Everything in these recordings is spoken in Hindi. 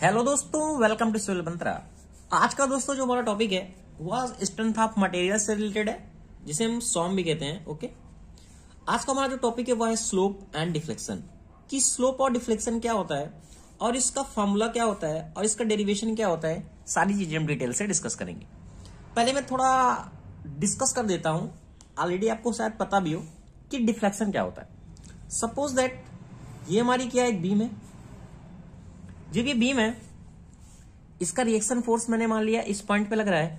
हेलो दोस्तों वेलकम टू सिविल मंत्रा आज का दोस्तों जो हमारा टॉपिक है वह स्ट्रेंथ ऑफ मटेरियल से रिलेटेड है जिसे हम सॉम भी कहते हैं ओके आज का हमारा जो टॉपिक है वह है स्लोप एंड डिफ्लेक्शन कि स्लोप और डिफ्लेक्शन क्या होता है और इसका फॉर्मूला क्या होता है और इसका डेरिवेशन क्या होता है सारी चीजें हम डिटेल से डिस्कस करेंगे पहले मैं थोड़ा डिस्कस कर देता हूं ऑलरेडी आपको शायद पता भी हो कि डिफ्लेक्शन क्या होता है सपोज दैट ये हमारी क्या एक बीम है जब ये बीम है इसका रिएक्शन फोर्स मैंने मान लिया इस पॉइंट पे लग रहा है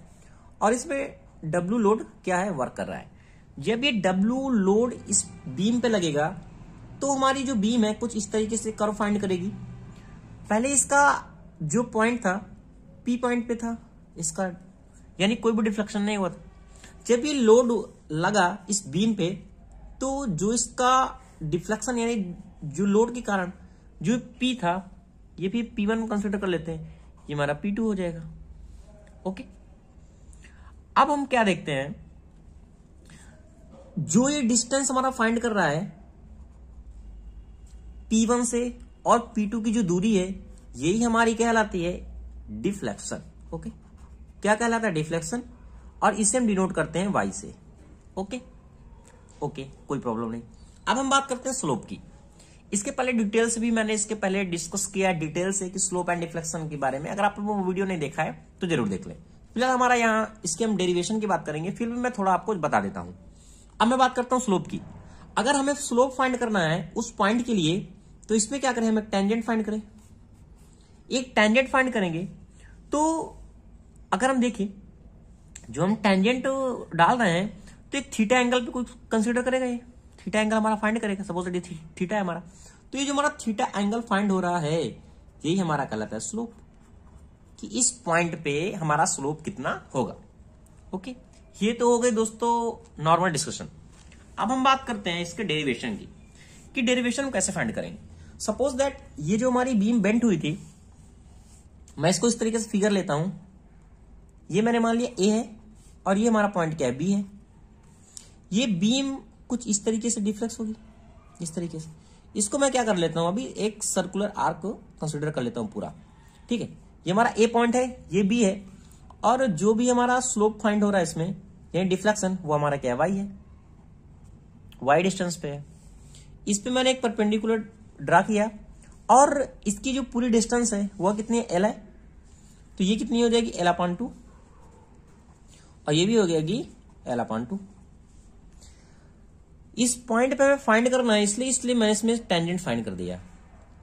और इसमें डब्ल्यू लोड क्या है वर्क कर रहा है जब ये डब्ल्यू लोड इस बीम पे लगेगा तो हमारी जो बीम है कुछ इस तरीके से कर्व फाइंड करेगी पहले इसका जो पॉइंट था पी पॉइंट पे था इसका यानी कोई भी डिफ्लेक्शन नहीं हुआ था जब ये लोड लगा इस बीम पे तो जो इसका डिफ्लेक्शन यानी जो लोड के कारण जो पी था ये भी पी वन कंसिडर कर लेते हैं ये हमारा पी टू हो जाएगा ओके अब हम क्या देखते हैं जो ये डिस्टेंस हमारा फाइंड कर रहा है पी वन से और पी टू की जो दूरी है यही हमारी कहलाती है डिफ्लेक्शन ओके क्या कहलाता है डिफ्लेक्शन और इसे हम डिनोट करते हैं वाई से ओके ओके कोई प्रॉब्लम नहीं अब हम बात करते हैं स्लोप की इसके पहले डिटेल्स भी मैंने इसके पहले डिस्कस किया डिटेल्स है कि स्लोप एंड डिफ्लेक्शन के बारे में अगर आप लोगों वीडियो नहीं देखा है तो जरूर देख ले फिलहाल हमारा यहाँ इसके हम डेरिवेशन की बात करेंगे फिर भी मैं थोड़ा आपको बता देता हूँ अब मैं बात करता हूँ स्लोप की अगर हमें स्लोप फाइंड करना है उस पॉइंट के लिए तो इसमें क्या करें हम एक टेंजेंट फाइंड करें एक टेंजेंट फाइंड करेंगे तो अगर हम देखें जो हम टेंजेंट डाल रहे हैं तो एक थीटा एंगल पे कोई कंसिडर करेगा ये थीटा एंगल हमारा फाइंड करेगा सपोज ये थी, थीटा है हमारा तो ये जो हमारा थीटा एंगल फाइंड हो रहा है यही हमारा कहलाता है स्लोप कि इस पॉइंट पे हमारा स्लोप कितना होगा ओके ये तो हो गए दोस्तों नॉर्मल डिस्कशन अब हम बात करते हैं इसके डेरिवेशन की कि डेरिवेशन हम कैसे फाइंड करेंगे सपोज दैट ये जो हमारी बीम बेंट हुई थी मैं इसको इस तरीके से फिगर लेता हूं ये मैंने मान लिया ए है और ये हमारा पॉइंट क्या है बी है ये बीम कुछ इस तरीके से डिफ्लेक्स होगी इस तरीके से इसको मैं क्या कर लेता हूँ अभी एक सर्कुलर आर्क को कंसिडर कर लेता हूँ पूरा ठीक है ये हमारा ए पॉइंट है ये बी है और जो भी हमारा स्लोप फाइंड हो रहा है इसमें यानी डिफ्लेक्शन वो हमारा क्या वाई है वाई डिस्टेंस पे है इस पे मैंने एक परपेंडिकुलर ड्रा किया और इसकी जो पूरी डिस्टेंस है वह कितनी है एल है तो ये कितनी हो जाएगी एल अपॉन टू और ये भी हो जाएगी एल अपॉन टू इस पॉइंट पे मैं फाइंड करना है इसलिए इसलिए मैंने इसमें टेंजेंट फाइंड कर दिया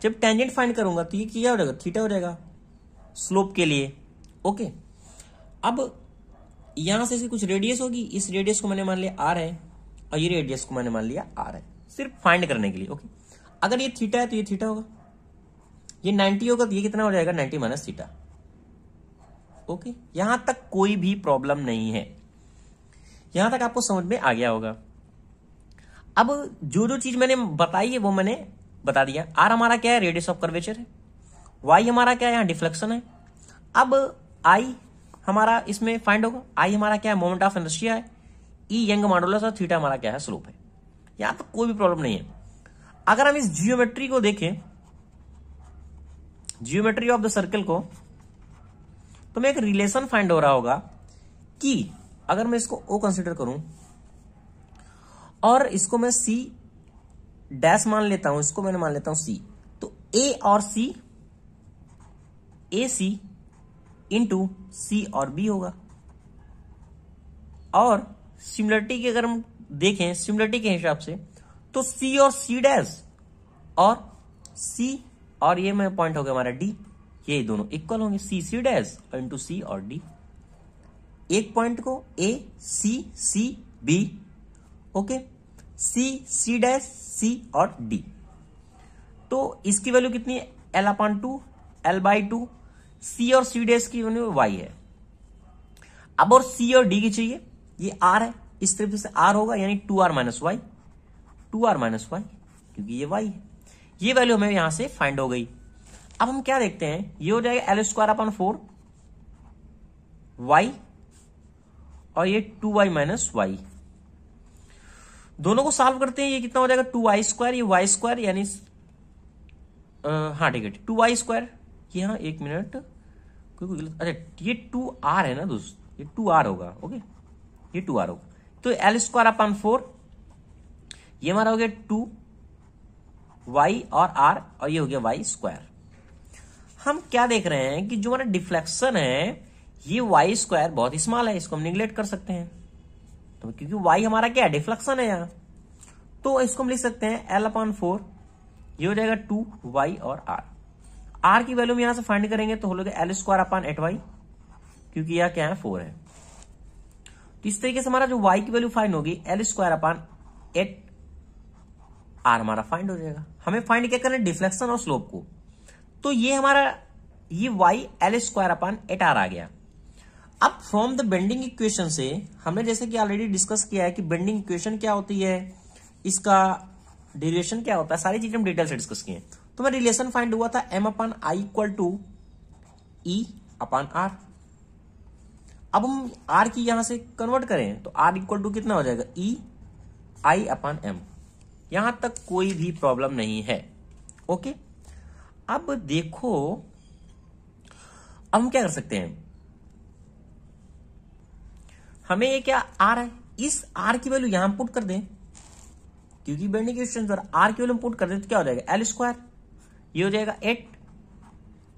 जब टेंजेंट फाइंड करूंगा तो ये क्या हो जाएगा थीटा हो जाएगा स्लोप के लिए ओके अब यहां से इसकी कुछ रेडियस होगी इस रेडियस को मैंने मान लिया आर है और ये रेडियस को मैंने मान लिया आर है सिर्फ फाइंड करने के लिए ओके अगर ये थीटा है तो ये थीटा होगा ये 90 होगा तो ये कितना हो जाएगा 90 माइनस थीटा ओके यहां तक कोई भी प्रॉब्लम नहीं है यहां तक आपको समझ में आ गया होगा अब जो जो चीज मैंने बताई है वो मैंने बता दिया आर हमारा क्या है रेडियस ऑफ कर्वेचर है वाई हमारा क्या है यहाँ डिफ्लेक्शन है अब आई हमारा इसमें फाइंड होगा आई हमारा क्या है मोमेंट ऑफ इनर्शिया है ई e यंग मॉडुलस और थीटा हमारा क्या है स्लोप है यहां तो कोई भी प्रॉब्लम नहीं है अगर हम इस जियोमेट्री को देखें जियोमेट्री ऑफ द सर्कल को तो मैं एक रिलेशन फाइंड हो रहा होगा कि अगर मैं इसको ओ कंसिडर करूं और इसको मैं सी डैश मान लेता हूं इसको मैंने मान लेता हूं सी तो ए और सी ए सी इंटू सी और बी होगा और सिमिलरिटी की अगर हम देखें सिमिलरिटी के हिसाब से तो सी और सी डैश और सी और ये मैं पॉइंट हो गया हमारा डी ये दोनों इक्वल होंगे सी सी डैश इंटू सी और डी एक पॉइंट को A C C B okay C C dash C और डी तो इसकी वैल्यू कितनी है L upon two L by two C और सी डैश की वैल्यू वाई है अब और सी और डी की चाहिए ये आर है इस तरफ से आर होगा यानी two R minus Y two R minus Y क्योंकि ये वाई है ये वैल्यू हमें यहां से फाइंड हो गई अब हम क्या देखते हैं ये हो जाएगा L square upon four Y और ये टू वाई माइनस वाई दोनों को सॉल्व करते हैं ये कितना हो जाएगा टू वाई स्क्वायर ये वाई स्क्वायर यानी हाँ ठीक है टू वाई स्क्वायर ये हाँ एक मिनट कोई गलत अच्छा ये टू आर है ना दोस्त ये टू आर होगा ओके ये टू आर होगा तो एल स्क्वायर अपन फोर ये हमारा हो गया टू वाई और आर और ये हो गया वाई स्क्वायर हम क्या देख रहे हैं कि जो हमारा डिफ्लेक्शन है ये वाई स्क्वायर बहुत स्मॉल है इसको हम निग्लेक्ट कर सकते हैं तो क्योंकि वाई हमारा क्या है डिफ्लेक्शन है यहाँ तो इसको हम लिख सकते हैं एल अपॉन फोर ये हो जाएगा टू वाई और आर आर की वैल्यू हम यहां से फाइंड करेंगे तो हो लोग L square upon eight Y क्योंकि यह क्या है फोर है तो इस तरीके से हमारा जो वाई की वैल्यू फाइंड होगी L square upon eight R हमारा फाइंड हो जाएगा हमें फाइंड क्या करना है डिफ्लेक्शन और स्लोप को तो ये हमारा ये Y L square upon eight R आ गया अब फ्रॉम द बेंडिंग इक्वेशन से हमने जैसे कि ऑलरेडी डिस्कस किया है कि बेंडिंग इक्वेशन क्या होती है इसका डिलेशन क्या होता है सारी चीजें हम डिटेल से डिस्कस किए तो मैं रिलेशन फाइंड हुआ था M upon I equal to E upon R अब हम आर की यहां से कन्वर्ट करें तो आर इक्वल टू कितना हो जाएगा ई आई अपन एम यहां तक कोई भी प्रॉब्लम नहीं है ओके अब देखो अब हम क्या कर सकते हैं हमें ये क्या आर है इस आर की वैल्यू यहां पुट कर दें क्योंकि बेंडिंग क्वेश्चन आर की वैल्यू पुट कर दें तो क्या हो जाएगा एल स्क्वायर ये हो जाएगा एट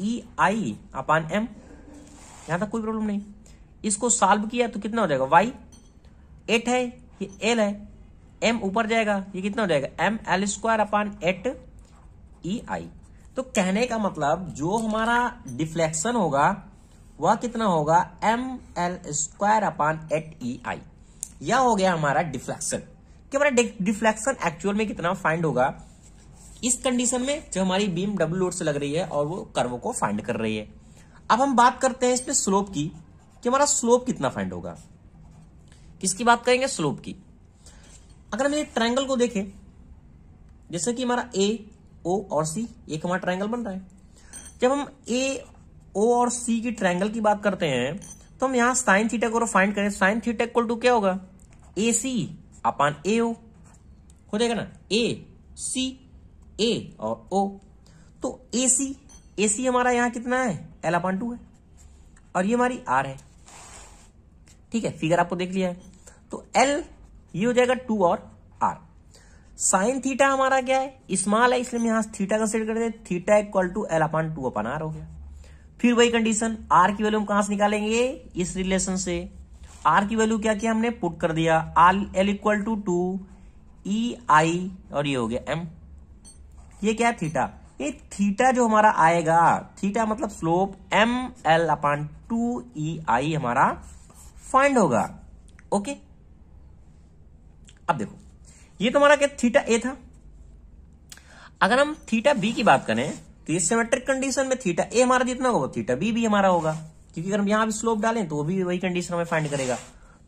ई आई अपान एम यहां तक कोई प्रॉब्लम नहीं इसको सॉल्व किया तो कितना हो जाएगा वाई एट है ये एल है एम ऊपर जाएगा ये कितना हो जाएगा M L square upon eight E I तो कहने का मतलब जो हमारा डिफ्लेक्शन होगा वह कितना होगा M L square upon eight E I यह हो गया हमारा डिफ्लेक्शन क्या हमारा डिफ्लेक्शन एक्चुअल में कितना फाइंड होगा इस कंडीशन में जो हमारी बीम डब्ल्यू लोड से लग रही है और वो कर्व को फाइंड कर रही है अब हम बात करते हैं इसमें स्लोप की कि हमारा स्लोप कितना फाइंड होगा किसकी बात करेंगे स्लोप की अगर हम ये ट्रायंगल को देखें जैसे कि हमारा ए ओ और सी एक हमारा ट्रायंगल बन रहा है जब हम ए ओ और सी की ट्रायंगल की बात करते हैं तो हम यहाँ साइन थीटा को फाइंड करें साइन थीटा इक्वल टू क्या होगा ए सी अपान ए ओ हो जाएगा ना ए सी ए और ओ तो ए सी ए सी हमारा यहाँ कितना है एल अपान टू है और ये हमारी आर है ठीक है फिगर आपको देख लिया है तो एल ये हो जाएगा टू और आर साइन थीटा हमारा क्या है स्मॉल है इसलिए हम यहाँ थीटा कंसिडर करते हैं theta equal to L upon two upon R हो गया फिर वही कंडीशन आर की वैल्यू हम कहां से निकालेंगे इस रिलेशन से आर की वैल्यू क्या किया हमने पुट कर दिया R L equal to two E I और ये हो गया एम ये क्या थीटा ये थीटा जो हमारा आएगा थीटा मतलब slope M L upon two E I हमारा फाइंड होगा ओके अब देखो ये तो हमारा क्या थीटा ए था अगर हम थीटा बी की बात करें तो इस सिमेट्रिक कंडीशन में थीटा ए हमारा जितना होगा थीटा बी भी हमारा होगा क्योंकि अगर हम यहां भी स्लोप डालें तो वो भी वही कंडीशन हमें फाइंड करेगा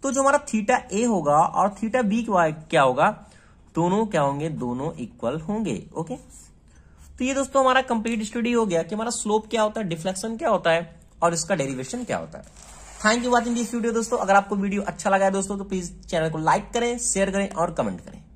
तो जो हमारा थीटा ए होगा और थीटा बी क्या होगा दोनों क्या होंगे दोनों इक्वल होंगे ओके तो ये दोस्तों हमारा कंप्लीट स्टडी हो गया कि हमारा स्लोप क्या होता है डिफ्लेक्शन क्या होता है और इसका डेरिवेशन क्या होता है thank you watching this video दोस्तों अगर आपको वीडियो अच्छा लगा है दोस्तों तो प्लीज चैनल को लाइक करें शेयर करें और कमेंट करें